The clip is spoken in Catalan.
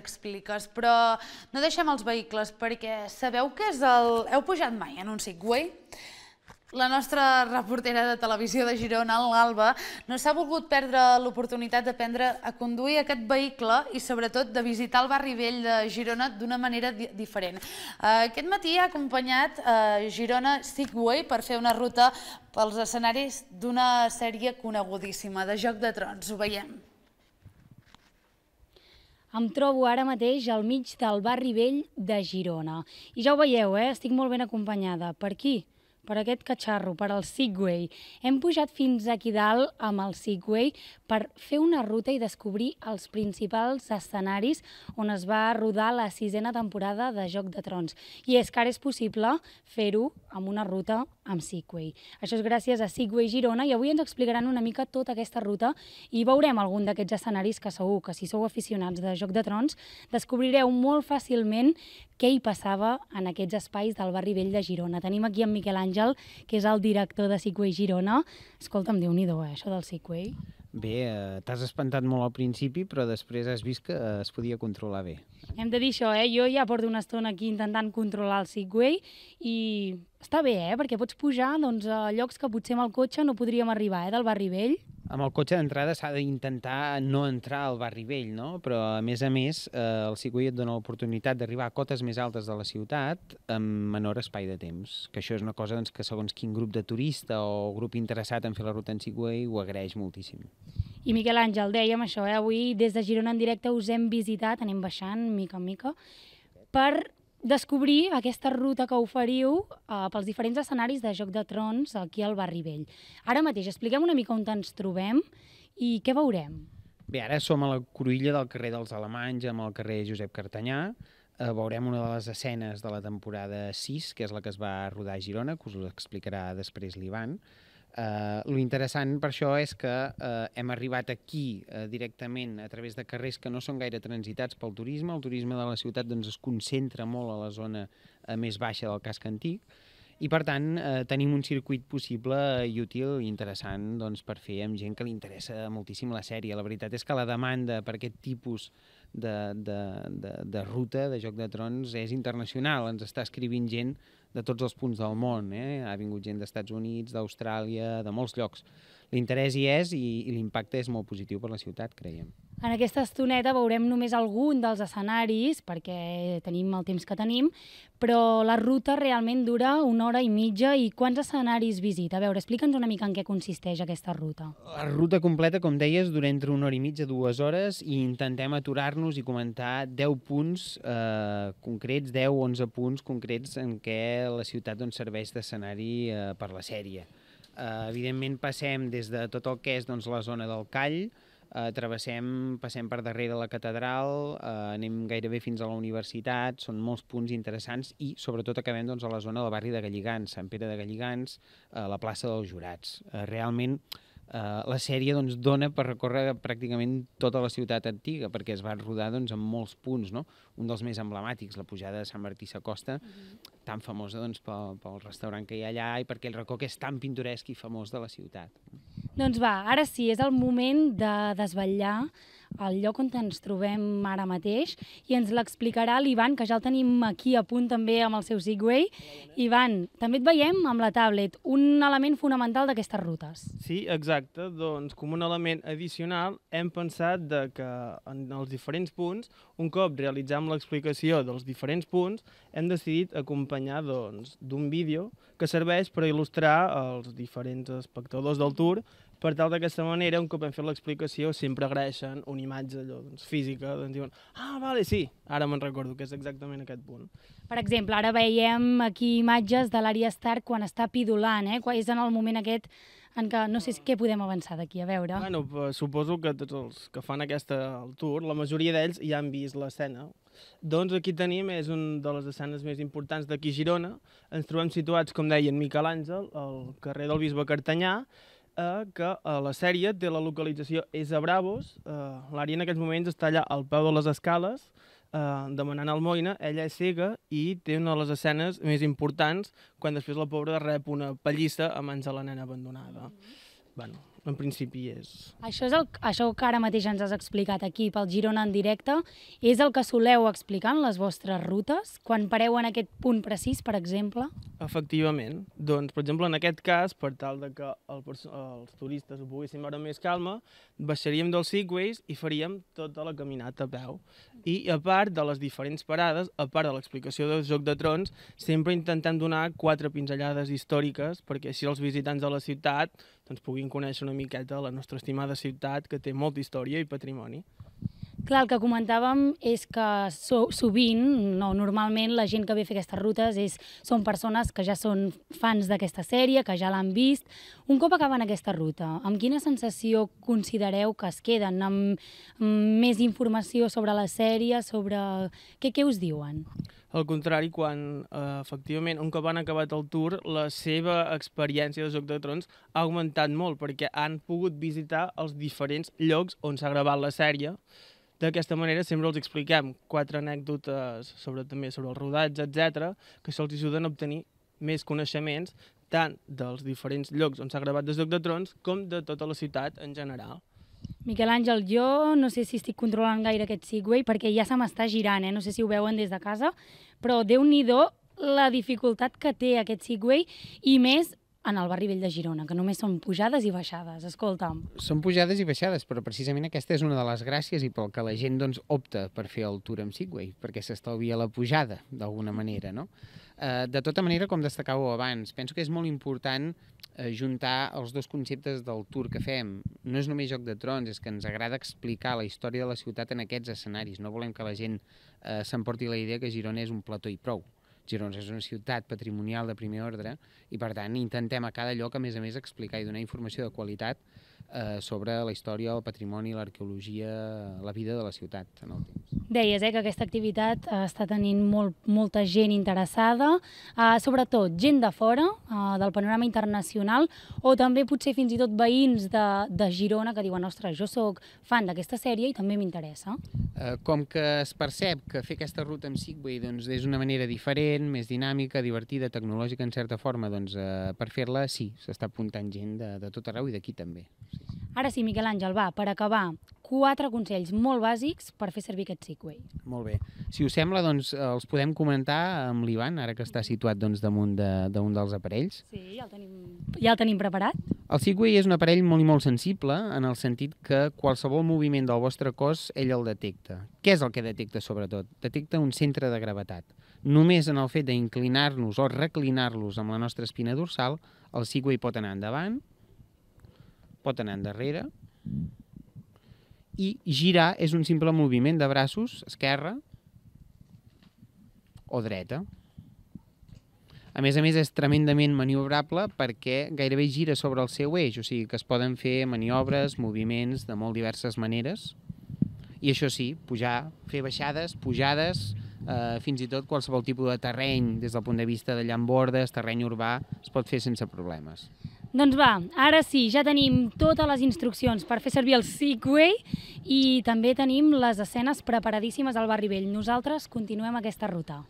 expliques, però no deixem els vehicles perquè sabeu que és el... Heu pujat mai en un Segway? La nostra reportera de televisió de Girona, l'Alba, no s'ha volgut perdre l'oportunitat d'aprendre a conduir aquest vehicle i sobretot de visitar el barri vell de Girona d'una manera di diferent. Eh, aquest matí ha acompanyat eh, Girona Segway per fer una ruta pels escenaris d'una sèrie conegudíssima, de Joc de Trons. Ho veiem. Em trobo ara mateix al mig del barri vell de Girona. I ja ho veieu, eh? estic molt ben acompanyada. Per qui? per aquest catxarro, per al Segway. Hem pujat fins aquí dalt amb el Segway per fer una ruta i descobrir els principals escenaris on es va rodar la sisena temporada de Joc de Trons. I és que ara és possible fer-ho amb una ruta amb Segway. Això és gràcies a Segway Girona i avui ens explicaran una mica tota aquesta ruta i veurem algun d'aquests escenaris que segur que si sou aficionats de Joc de Trons descobrireu molt fàcilment què hi passava en aquests espais del barri vell de Girona. Tenim aquí en Miquel Àngel, que és el director de Segway Girona. Escolta'm, Déu-n'hi-do, eh, això del Segway. Bé, eh, t'has espantat molt al principi, però després has vist que es podia controlar bé. Hem de dir això, eh? Jo ja porto una estona aquí intentant controlar el Segway i està bé, eh? Perquè pots pujar doncs, a llocs que potser amb el cotxe no podríem arribar, eh? Del barri vell amb el cotxe d'entrada s'ha d'intentar no entrar al barri vell, no? però a més a més eh, el circuit et dona l'oportunitat d'arribar a cotes més altes de la ciutat amb menor espai de temps, que això és una cosa doncs, que segons quin grup de turista o grup interessat en fer la ruta en Segway ho agraeix moltíssim. I Miquel Àngel, dèiem això, eh? avui des de Girona en directe us hem visitat, anem baixant mica en mica, per descobrir aquesta ruta que oferiu eh, pels diferents escenaris de Joc de Trons aquí al Barri Vell. Ara mateix, expliquem una mica on ens trobem i què veurem. Bé, ara som a la cruïlla del carrer dels Alemanys amb el carrer Josep Cartanyà. Eh, veurem una de les escenes de la temporada 6, que és la que es va rodar a Girona, que us l'explicarà després l'Ivan. Uh, lo interessant per això és que uh, hem arribat aquí uh, directament a través de carrers que no són gaire transitats pel turisme. El turisme de la ciutat doncs, es concentra molt a la zona uh, més baixa del casc antic i, per tant, eh, tenim un circuit possible i útil i interessant doncs, per fer amb gent que li interessa moltíssim la sèrie. La veritat és que la demanda per aquest tipus de, de, de, de ruta de Joc de Trons és internacional. Ens està escrivint gent de tots els punts del món. Eh? Ha vingut gent d'Estats Units, d'Austràlia, de molts llocs l'interès hi és i, i l'impacte és molt positiu per la ciutat, creiem. En aquesta estoneta veurem només algun dels escenaris, perquè tenim el temps que tenim, però la ruta realment dura una hora i mitja i quants escenaris visita? A veure, explica'ns una mica en què consisteix aquesta ruta. La ruta completa, com deies, dura entre una hora i mitja, dues hores, i intentem aturar-nos i comentar 10 punts eh, concrets, 10-11 punts concrets en què la ciutat doncs, serveix d'escenari eh, per la sèrie. Eh, evidentment passem des de tot el que és doncs, la zona del Call, eh, travessem, passem per darrere la catedral, eh, anem gairebé fins a la universitat, són molts punts interessants i sobretot acabem doncs, a la zona del barri de Galligans, Sant Pere de Galligans, eh, la plaça dels Jurats. Eh, realment Eh, la sèrie doncs, dona per recórrer pràcticament tota la ciutat antiga, perquè es va rodar doncs, en molts punts. No? Un dels més emblemàtics, la pujada de Sant Martí Sacosta, mm -hmm. tan famosa doncs, pel, pel restaurant que hi ha allà i perquè el racó que és tan pintoresc i famós de la ciutat. Doncs va, ara sí, és el moment de desvetllar al lloc on ens trobem ara mateix i ens l'explicarà l'Ivan, que ja el tenim aquí a punt també amb el seu Segway. Ivan, també et veiem amb la tablet, un element fonamental d'aquestes rutes. Sí, exacte. Doncs com un element addicional hem pensat de que en els diferents punts, un cop realitzem l'explicació dels diferents punts, hem decidit acompanyar doncs, d'un doncs, vídeo que serveix per il·lustrar els diferents espectadors del Tour per tal d'aquesta manera, un cop hem fet l'explicació, sempre agraeixen una imatge allò, doncs, física, doncs diuen, ah, vale, sí, ara me'n recordo, que és exactament aquest punt. Per exemple, ara veiem aquí imatges de l'Ària Star quan està pidulant, eh? quan és en el moment aquest en què no sé si què podem avançar d'aquí, a veure. Bueno, suposo que tots els que fan aquesta el tour, la majoria d'ells ja han vist l'escena. Doncs aquí tenim, és una de les escenes més importants d'aquí Girona. Ens trobem situats, com deien, Miquel Àngel, al carrer del Bisbe Cartanyà, eh, que eh, la sèrie té la localització a Bravos. Eh, L'Ari en aquests moments està allà al peu de les escales, eh, demanant almoina. Ella és cega i té una de les escenes més importants quan després la pobra rep una pallissa a mans de la nena abandonada. Mm -hmm. bueno, en principi és. Això, és el, això que ara mateix ens has explicat aquí pel Girona en directe és el que soleu explicar en les vostres rutes quan pareu en aquest punt precís, per exemple? Efectivament. Doncs, per exemple, en aquest cas, per tal de que el, els turistes ho poguessin veure més calma, baixaríem dels segways i faríem tota la caminata a peu. I a part de les diferents parades, a part de l'explicació del Joc de Trons, sempre intentem donar quatre pinzellades històriques perquè així els visitants de la ciutat doncs, puguin conèixer una una miqueta la nostra estimada ciutat que té molta història i patrimoni. Clar, el que comentàvem és que so, sovint, no, normalment, la gent que ve a fer aquestes rutes és, són persones que ja són fans d'aquesta sèrie, que ja l'han vist. Un cop acaben aquesta ruta, amb quina sensació considereu que es queden? Amb, amb més informació sobre la sèrie, sobre... Què, què us diuen? Al contrari, quan eh, efectivament, un cop han acabat el tour, la seva experiència de Joc de Trons ha augmentat molt, perquè han pogut visitar els diferents llocs on s'ha gravat la sèrie, D'aquesta manera sempre els expliquem quatre anècdotes sobre també sobre el rodatge, etc, que això els ajuden a obtenir més coneixements tant dels diferents llocs on s'ha gravat de Joc de Trons com de tota la ciutat en general. Miquel Àngel, jo no sé si estic controlant gaire aquest Segway perquè ja se m'està girant, eh? no sé si ho veuen des de casa, però déu nhi la dificultat que té aquest Segway i més en el barri vell de Girona, que només són pujades i baixades, escolta'm. Són pujades i baixades, però precisament aquesta és una de les gràcies i pel que la gent doncs, opta per fer el tour amb Segway, perquè s'estalvia la pujada, d'alguna manera, no? Eh, de tota manera, com destacàveu abans, penso que és molt important eh, juntar els dos conceptes del tour que fem. No és només Joc de Trons, és que ens agrada explicar la història de la ciutat en aquests escenaris. No volem que la gent eh, s'emporti la idea que Girona és un plató i prou Girona és una ciutat patrimonial de primer ordre i, per tant, intentem a cada lloc, a més a més, explicar i donar informació de qualitat eh, sobre la història, el patrimoni, l'arqueologia, la vida de la ciutat en el temps. Deies eh, que aquesta activitat eh, està tenint molt, molta gent interessada, eh, sobretot gent de fora, eh, del panorama internacional, o també potser fins i tot veïns de, de Girona que diuen ostres, jo sóc fan d'aquesta sèrie i també m'interessa. Eh, com que es percep que fer aquesta ruta amb Sigway doncs, és una manera diferent, més dinàmica, divertida, tecnològica en certa forma, doncs, eh, per fer-la sí, s'està apuntant gent de, de tot arreu i d'aquí també. Ara sí, Miquel Àngel, va, per acabar, quatre consells molt bàsics per fer servir aquest Segway. Molt bé. Si us sembla, doncs, els podem comentar amb l'Ivan, ara que està mhm. situat doncs, damunt d'un de, dels aparells. Sí, ja el, tenim, ja el tenim preparat. El Segway és un aparell molt i molt sensible, en el sentit que qualsevol moviment del vostre cos ell el detecta. Què és el que detecta, sobretot? Detecta un centre de gravetat. Només en el fet d'inclinar-nos o reclinar-los amb la nostra espina dorsal, el Segway pot anar endavant pot anar endarrere, i girar és un simple moviment de braços, esquerra o dreta. A més a més, és tremendament maniobrable perquè gairebé gira sobre el seu eix, o sigui que es poden fer maniobres, moviments de molt diverses maneres. I això sí, pujar, fer baixades, pujades, eh, fins i tot qualsevol tipus de terreny, des del punt de vista de llambordes, terreny urbà, es pot fer sense problemes. Doncs va, ara sí, ja tenim totes les instruccions per fer servir el Segway i també tenim les escenes preparadíssimes al Barri Vell. Nosaltres continuem aquesta ruta.